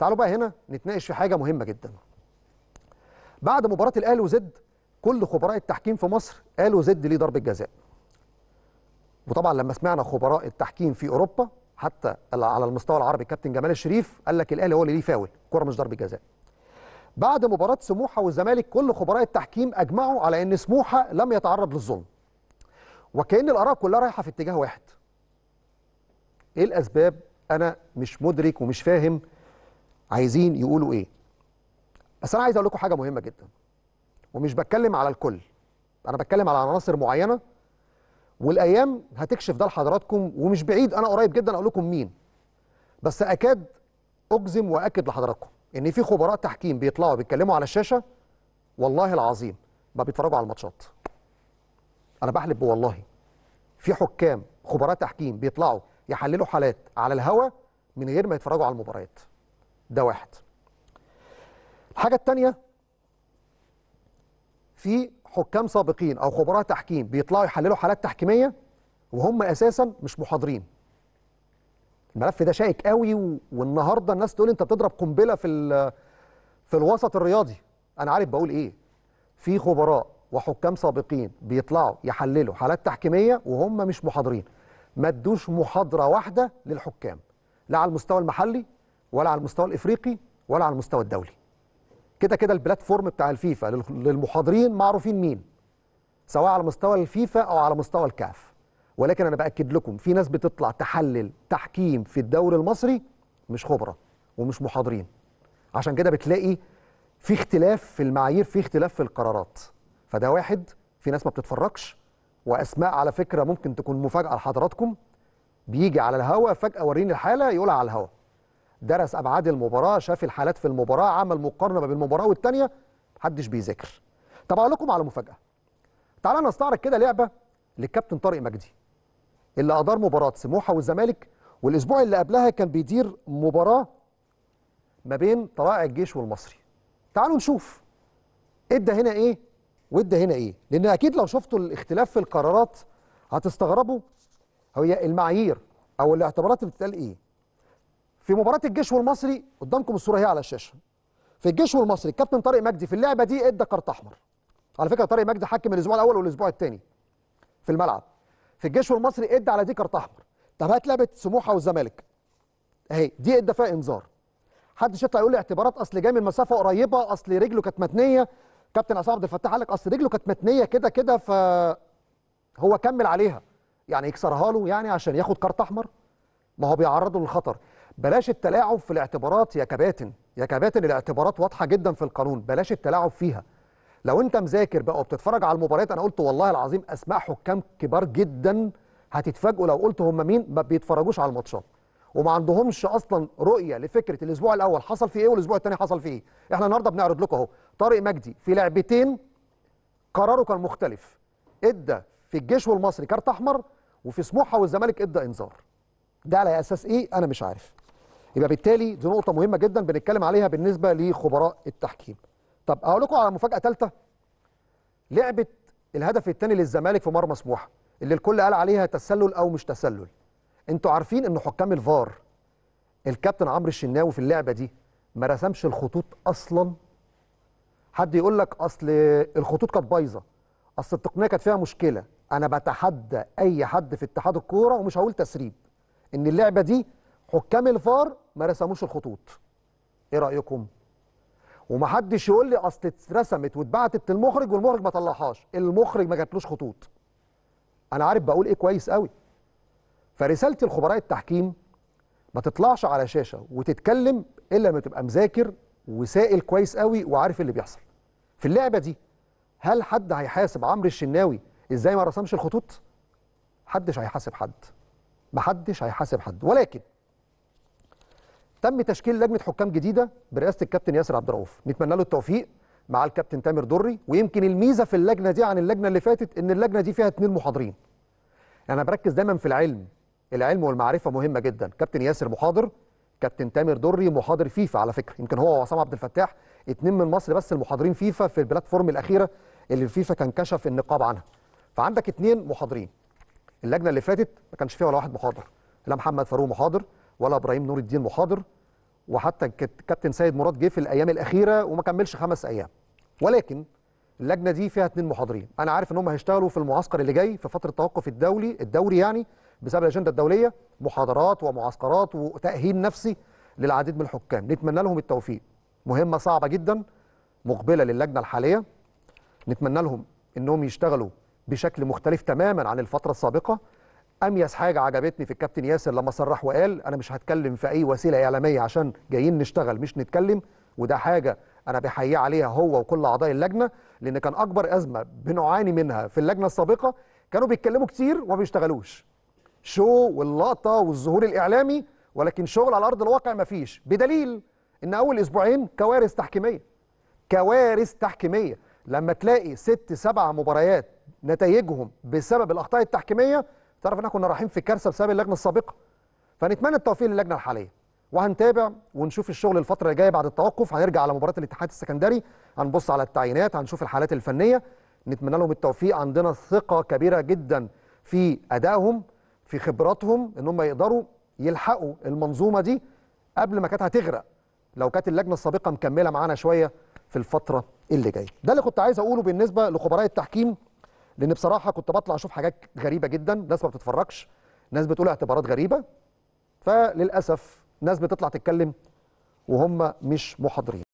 تعالوا بقى هنا نتناقش في حاجه مهمه جدا بعد مباراه الاهلي وزد كل خبراء التحكيم في مصر قالوا زد ليه ضربه جزاء وطبعا لما سمعنا خبراء التحكيم في اوروبا حتى على المستوى العربي كابتن جمال الشريف قال لك الاهلي هو اللي ليه فاول كره مش ضربه جزاء بعد مباراه سموحه والزمالك كل خبراء التحكيم اجمعوا على ان سموحه لم يتعرض للظلم وكأن الآراء كلها رايحة في اتجاه واحد. إيه الأسباب؟ أنا مش مدرك ومش فاهم عايزين يقولوا ايه بس انا عايز اقول لكم حاجه مهمه جدا ومش بتكلم على الكل انا بتكلم على عناصر معينه والايام هتكشف ده لحضراتكم ومش بعيد انا قريب جدا اقول لكم مين بس اكاد اجزم واكد لحضراتكم ان في خبراء تحكيم بيطلعوا بيتكلموا على الشاشه والله العظيم ما بيتفرجوا على الماتشات انا بحلف بوالله في حكام خبراء تحكيم بيطلعوا يحللوا حالات على الهوا من غير ما يتفرجوا على المباريات ده واحد الحاجة التانية في حكام سابقين أو خبراء تحكيم بيطلعوا يحللوا حالات تحكيمية وهم أساسا مش محاضرين الملف ده شائك قوي والنهارده الناس تقول انت بتضرب قنبله في في الوسط الرياضي انا عارف بقول ايه في خبراء وحكام سابقين بيطلعوا يحللوا حالات تحكيميه وهم مش محاضرين ما ادوش محاضره واحده للحكام لا على المستوى المحلي ولا على المستوى الافريقي ولا على المستوى الدولي كده كده البلاتفورم بتاع الفيفا للمحاضرين معروفين مين سواء على مستوى الفيفا او على مستوى الكاف ولكن انا باكد لكم في ناس بتطلع تحلل تحكيم في الدوري المصري مش خبره ومش محاضرين عشان كده بتلاقي في اختلاف في المعايير في اختلاف في القرارات فده واحد في ناس ما بتتفرجش واسماء على فكره ممكن تكون مفاجاه لحضراتكم بيجي على الهواء فجاه وريني الحاله يقولها على الهواء درس ابعاد المباراه شاف الحالات في المباراه عمل مقارنه بين المباراه والثانيه محدش بيذاكر طب اقول لكم على مفاجاه تعالى نستعرض كده لعبه للكابتن طارق مجدي اللي ادار مباراه سموحه والزمالك والاسبوع اللي قبلها كان بيدير مباراه ما بين طلائع الجيش والمصري تعالوا نشوف ادى هنا ايه وادى هنا ايه لان اكيد لو شفتوا الاختلاف في القرارات هتستغربوا هي المعايير او الاعتبارات اللي بتتقال ايه في مباراه الجيش والمصري قدامكم الصوره هي على الشاشه في الجيش والمصري الكابتن طارق مجدي في اللعبه دي ادى كارت احمر على فكره طارق مجدي حكم الاسبوع الاول والاسبوع الثاني في الملعب في الجيش والمصري ادى على دي كارت احمر طب هات لعبه سموحه والزمالك اهي دي ادى فيها انذار حدش يطلع يقول لي اعتبارات اصل جاي من مسافه قريبه اصل رجله كانت متنيه كابتن عصام عبد الفتاح قال لك اصل رجله كانت متنيه كده كده ف هو كمل عليها يعني يكسرها له يعني عشان ياخد كارت احمر ما هو بيعرضه للخطر بلاش التلاعب في الاعتبارات يا كباتن يا كباتن الاعتبارات واضحه جدا في القانون بلاش التلاعب فيها لو انت مذاكر بقى وبتتفرج على المباريات انا قلت والله العظيم اسماء حكام كبار جدا هتتفاجئوا لو قلت هم مين ما بيتفرجوش على الماتشات وما عندهمش اصلا رؤيه لفكره الاسبوع الاول حصل فيه ايه والاسبوع الثاني حصل فيه ايه احنا النهارده بنعرض لكم اهو طارق مجدي في لعبتين قراره كان مختلف ادى في الجيش والمصري كارت احمر وفي سموحه والزمالك ادى انذار ده على اساس ايه انا مش عارف يبقى بالتالي دي نقطه مهمه جدا بنتكلم عليها بالنسبه لخبراء التحكيم طب اقول لكم على مفاجاه ثالثه لعبه الهدف الثاني للزمالك في مرمى سموحه اللي الكل قال عليها تسلل او مش تسلل انتوا عارفين ان حكام الفار الكابتن عمرو الشناوي في اللعبه دي ما رسمش الخطوط اصلا حد يقول لك اصل الخطوط كانت بايظه اصل التقنيه كانت فيها مشكله انا بتحدى اي حد في اتحاد الكوره ومش هقول تسريب ان اللعبه دي حكام الفار ما رسموش الخطوط ايه رايكم ومحدش يقول لي اصل اترسمت واتبعتت للمخرج والمخرج ما طلعهاش المخرج ما جاتلوش خطوط انا عارف بقول ايه كويس قوي فرسالتي لخبراء التحكيم ما تطلعش على شاشه وتتكلم الا لما تبقى مذاكر وسائل كويس قوي وعارف اللي بيحصل في اللعبه دي هل حد هيحاسب عمرو الشناوي ازاي ما رسمش الخطوط محدش هيحاسب حد محدش هيحاسب حد ولكن تم تشكيل لجنه حكام جديده برئاسه الكابتن ياسر عبد الرؤوف نتمنى له التوفيق مع الكابتن تامر دري ويمكن الميزه في اللجنه دي عن اللجنه اللي فاتت ان اللجنه دي فيها اثنين محاضرين انا بركز دايما في العلم العلم والمعرفه مهمه جدا كابتن ياسر محاضر كابتن تامر دري محاضر فيفا على فكره يمكن هو وعصام عبد الفتاح اتنين من مصر بس المحاضرين فيفا في البلاتفورم الاخيره اللي الفيفا كان كشف النقاب عنها فعندك اتنين محاضرين اللجنه اللي فاتت ما كانش فيها ولا واحد محاضر لا محمد فاروق محاضر ولا ابراهيم نور الدين محاضر وحتى كابتن سيد مراد جه في الايام الاخيره وما كملش خمس ايام ولكن اللجنه دي فيها اثنين محاضرين انا عارف ان هم هيشتغلوا في المعسكر اللي جاي في فتره التوقف الدولي الدوري يعني بسبب الاجنده الدوليه محاضرات ومعسكرات وتاهيل نفسي للعديد من الحكام نتمنى لهم التوفيق مهمه صعبه جدا مقبله للجنه الحاليه نتمنى لهم انهم يشتغلوا بشكل مختلف تماما عن الفتره السابقه اميز حاجه عجبتني في الكابتن ياسر لما صرح وقال انا مش هتكلم في اي وسيله اعلاميه عشان جايين نشتغل مش نتكلم وده حاجه انا بحييه عليها هو وكل اعضاء اللجنه لان كان اكبر ازمه بنعاني منها في اللجنه السابقه كانوا بيتكلموا كتير وما بيشتغلوش شو واللقطه والظهور الاعلامي ولكن شغل على ارض الواقع ما فيش بدليل ان اول اسبوعين كوارث تحكيميه كوارث تحكيميه لما تلاقي ست سبع مباريات نتائجهم بسبب الاخطاء التحكيميه تعرف ان احنا كنا رايحين في كارثه بسبب اللجنه السابقه فنتمنى التوفيق للجنه الحاليه وهنتابع ونشوف الشغل الفتره اللي جايه بعد التوقف هنرجع على مباراه الاتحاد السكندري هنبص على التعيينات هنشوف الحالات الفنيه نتمنى لهم التوفيق عندنا ثقه كبيره جدا في ادائهم في خبراتهم ان هم يقدروا يلحقوا المنظومه دي قبل ما كانت هتغرق لو كانت اللجنه السابقه مكمله معانا شويه في الفتره اللي جايه ده اللي كنت عايز اقوله بالنسبه لخبراء التحكيم لان بصراحه كنت بطلع اشوف حاجات غريبه جدا ناس ما بتتفرجش ناس بتقول اعتبارات غريبه فللاسف ناس بتطلع تتكلم وهم مش محاضرين